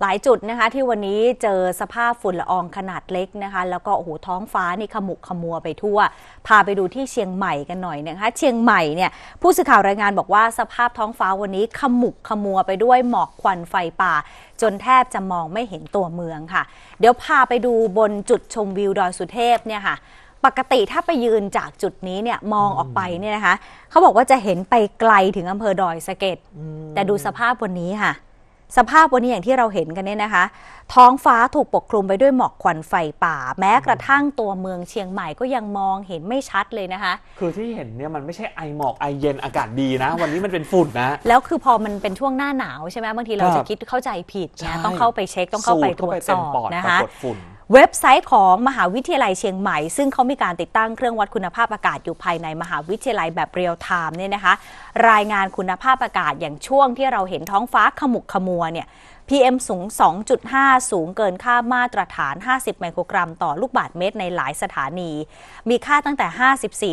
หลายจุดนะคะที่วันนี้เจอสภาพฝุ่นละอองขนาดเล็กนะคะ แล้วก็โอ้โหท้องฟ้านี่ขมุกขมัวไปทั่วพาไปดูที่เชียงใหม่กันหน่อยนะคะ เชียงใหม่เนี่ยผู้สื่อข่าวรายงานบอกว่าสภาพท้องฟ้าวันนี้ขมุกขมัวไปด้วยหมอกควันไฟป่า จนแทบจะมองไม่เห็นตัวเมืองค่ะ เดี๋ยวพาไปดูบนจุดชมวิวดอยสุเทพเนี่ยค่ะ ปกติถ้าไปยืนจากจุดนี้เนี่ยมองออกไปเนี่ยนะคะ เขาบอกว่าจะเห็นไปไกลถึงอำเภอดอยสะเก็ดแต่ดูสภาพวันนี้ค่ะสภาพวันนี้อย่างที่เราเห็นกันเนี่ยนะคะ ท้องฟ้าถูกปกคลุมไปด้วยหมอกควันไฟป่า แม้กระทั่งตัวเมืองเชียงใหม่ก็ยังมองเห็นไม่ชัดเลยนะคะ คือที่เห็นเนี่ยมันไม่ใช่ไอหมอกไอเย็นอากาศดีนะ วันนี้มันเป็นฝุ่นนะ แล้วคือพอมันเป็นช่วงหน้าหนาวใช่ไหมบางทีเราจะคิดเข้าใจผิดนะต้องเข้าไปเช็คต้องเข้าไปตรวจสอบนะคะเว็บไซต์ของมหาวิทยาลัยเชียงใหม่ ซึ่งเขามีการติดตั้งเครื่องวัดคุณภาพอากาศอยู่ภายในมหาวิทยาลัยแบบเรียลไทม์เนี่ยนะคะรายงานคุณภาพอากาศอย่างช่วงที่เราเห็นท้องฟ้าขมุกขมัวเนี่ย PM สูง 2.5 สูงเกินค่ามาตรฐาน 50 ไมโครกรัมต่อลูกบาศก์เมตรในหลายสถานี มีค่าตั้งแต่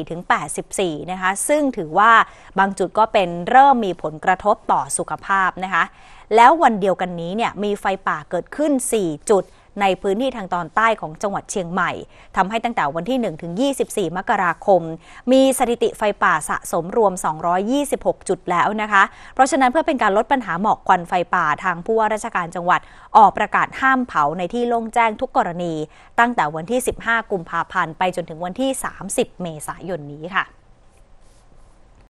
54 ถึง 84 นะคะซึ่งถือว่าบางจุดก็เป็นเริ่มมีผลกระทบต่อสุขภาพนะคะแล้ววันเดียวกันนี้เนี่ยมีไฟป่าเกิดขึ้น 4 จุดในพื้นที่ทางตอนใต้ของจังหวัดเชียงใหม่ ทำให้ตั้งแต่วันที่ 1 ถึง 24 มกราคม มีสถิติไฟป่าสะสมรวม 226 จุดแล้วนะคะ เพราะฉะนั้นเพื่อเป็นการลดปัญหาหมอกควันไฟป่าทางผู้ว่าราชการจังหวัดออกประกาศห้ามเผาในที่โล่งแจ้งทุกกรณี ตั้งแต่วันที่ 15 กุมภาพันธ์ ไปจนถึงวันที่ 30 เมษายนนี้ค่ะ